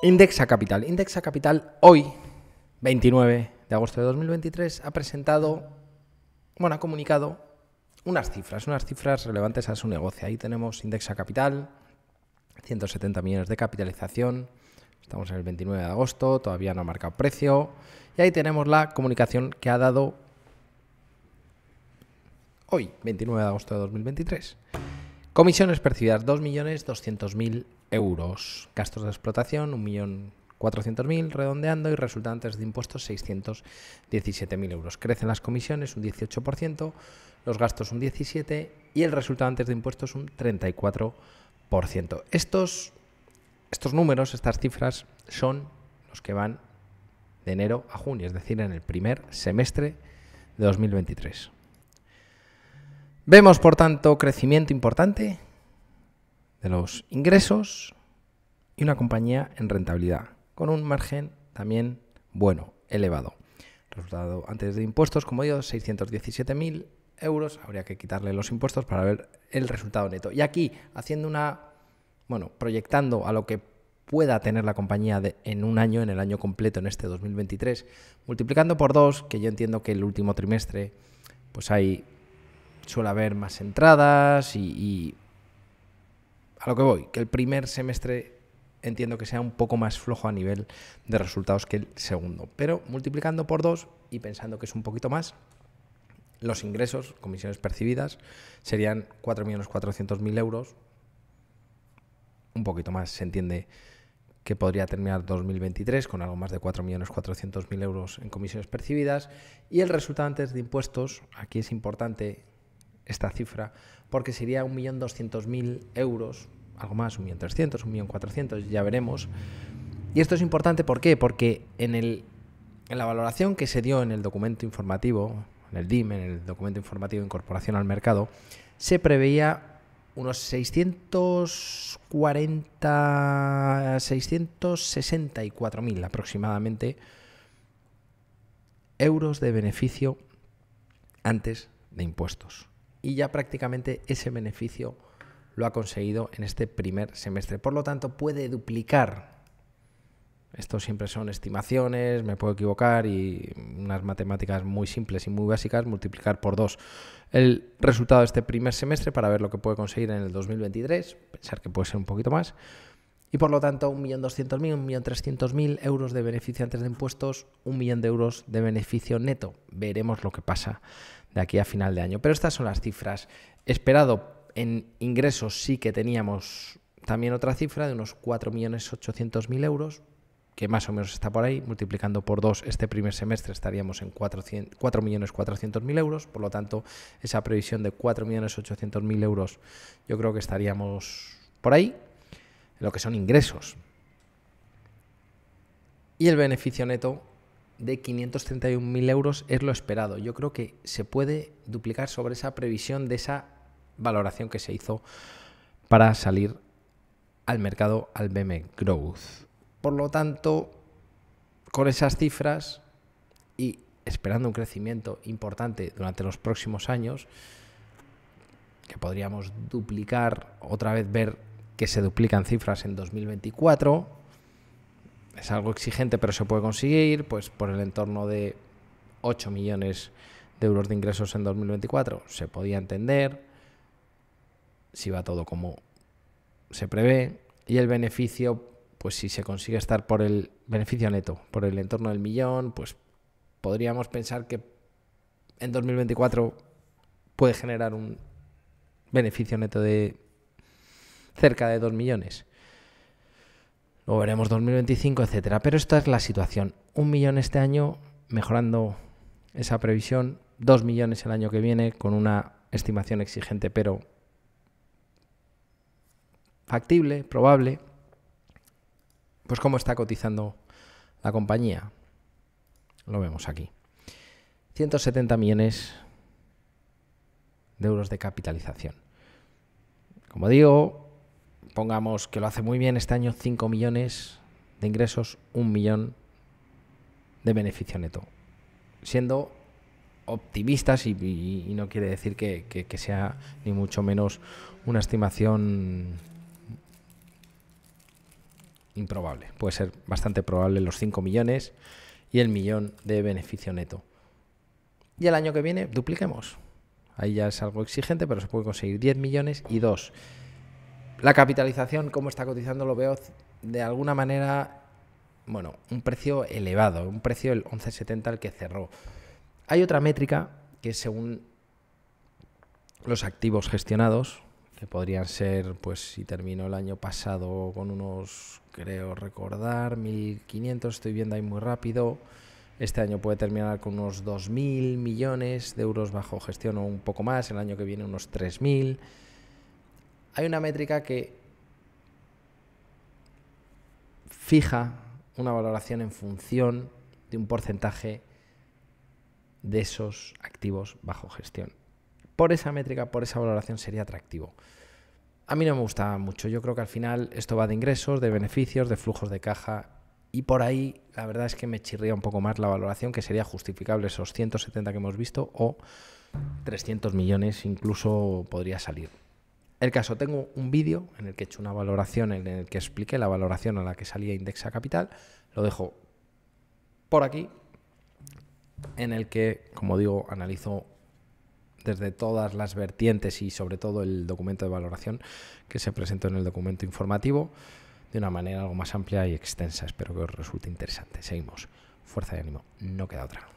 Indexa Capital. Indexa Capital hoy, 29 de agosto de 2023, ha presentado, bueno, ha comunicado unas cifras, unas cifras relevantes a su negocio. Ahí tenemos Indexa Capital, 170 millones de capitalización, estamos en el 29 de agosto, todavía no ha marcado precio, y ahí tenemos la comunicación que ha dado hoy, 29 de agosto de 2023. Comisiones percibidas 2.200.000 euros. Gastos de explotación 1.400.000 redondeando y resultantes de impuestos 617.000 euros. Crecen las comisiones un 18%, los gastos un 17% y el antes de impuestos un 34%. Estos, estos números, estas cifras son los que van de enero a junio, es decir, en el primer semestre de 2023. Vemos, por tanto, crecimiento importante de los ingresos y una compañía en rentabilidad, con un margen también bueno, elevado. Resultado antes de impuestos, como digo, 617.000 euros. Habría que quitarle los impuestos para ver el resultado neto. Y aquí, haciendo una, bueno, proyectando a lo que pueda tener la compañía en un año, en el año completo, en este 2023, multiplicando por dos, que yo entiendo que el último trimestre, pues hay suele haber más entradas y, a lo que voy, que el primer semestre entiendo que sea un poco más flojo a nivel de resultados que el segundo, pero multiplicando por dos y pensando que es un poquito más, los ingresos, comisiones percibidas, serían 4.400.000 euros, un poquito más, se entiende que podría terminar 2023 con algo más de 4.400.000 euros en comisiones percibidas. Y el resultado antes de impuestos, aquí es importante esta cifra, porque sería 1.200.000 euros, algo más, 1.300.000, 1.400.000, ya veremos. Y esto es importante, ¿por qué? Porque en, el, en la valoración que se dio en el documento informativo, en el DIM, e, en el documento informativo de incorporación al mercado, se preveía unos 640, 664.000 aproximadamente euros de beneficio antes de impuestos y ya prácticamente ese beneficio lo ha conseguido en este primer semestre. Por lo tanto, puede duplicar. Esto siempre son estimaciones, me puedo equivocar y unas matemáticas muy simples y muy básicas, multiplicar por dos el resultado de este primer semestre para ver lo que puede conseguir en el 2023, pensar que puede ser un poquito más y por lo tanto 1.200.000, 1.300.000 euros de beneficio antes de impuestos, un millón de euros de beneficio neto. Veremos lo que pasa de aquí a final de año. Pero estas son las cifras. Esperado en ingresos sí que teníamos también otra cifra de unos 4.800.000 euros, que más o menos está por ahí, multiplicando por dos este primer semestre estaríamos en 4.400.000 euros, por lo tanto esa previsión de 4.800.000 euros yo creo que estaríamos por ahí lo que son ingresos. Y el beneficio neto de 531.000 euros es lo esperado. Yo creo que se puede duplicar sobre esa previsión de esa valoración que se hizo para salir al mercado al BM Growth. Por lo tanto, con esas cifras y esperando un crecimiento importante durante los próximos años, que podríamos duplicar, otra vez ver que se duplican cifras en 2024. Es algo exigente, pero se puede conseguir, pues por el entorno de 8 millones de euros de ingresos en 2024. Se podía entender si va todo como se prevé. Y el beneficio, pues si se consigue estar por el beneficio neto, por el entorno del millón, pues podríamos pensar que en 2024 puede generar un beneficio neto de cerca de 2 millones. Lo veremos 2025, etcétera. Pero esta es la situación. Un millón este año, mejorando esa previsión. 2 millones el año que viene, con una estimación exigente, pero factible, probable. Pues cómo está cotizando la compañía. Lo vemos aquí. 170 millones de euros de capitalización. Como digo, pongamos que lo hace muy bien este año, 5 millones de ingresos, 1 millón de beneficio neto. Siendo optimistas y, no quiere decir que sea ni mucho menos una estimación improbable. Puede ser bastante probable los 5 millones y el millón de beneficio neto. Y el año que viene dupliquemos. Ahí ya es algo exigente, pero se puede conseguir 10 millones y 2 la capitalización, como está cotizando, lo veo de alguna manera, bueno, un precio elevado, un precio el 11,70 al que cerró. Hay otra métrica que según los activos gestionados, que podrían ser, pues si terminó el año pasado con unos, creo recordar, 1.500, estoy viendo ahí muy rápido, este año puede terminar con unos 2.000 millones de euros bajo gestión o un poco más, el año que viene unos 3.000 hay una métrica que fija una valoración en función de un porcentaje de esos activos bajo gestión. Por esa métrica, por esa valoración sería atractivo. A mí no me gusta mucho. Yo creo que al final esto va de ingresos, de beneficios, de flujos de caja y por ahí la verdad es que me chirría un poco más la valoración, que sería justificable esos 170 que hemos visto o 300 millones incluso podría salir. El caso, tengo un vídeo en el que he hecho una valoración, en el que expliqué la valoración a la que salía Indexa Capital, lo dejo por aquí, en el que, como digo, analizo desde todas las vertientes y sobre todo el documento de valoración que se presentó en el documento informativo de una manera algo más amplia y extensa. Espero que os resulte interesante. Seguimos. Fuerza de ánimo. No queda otra.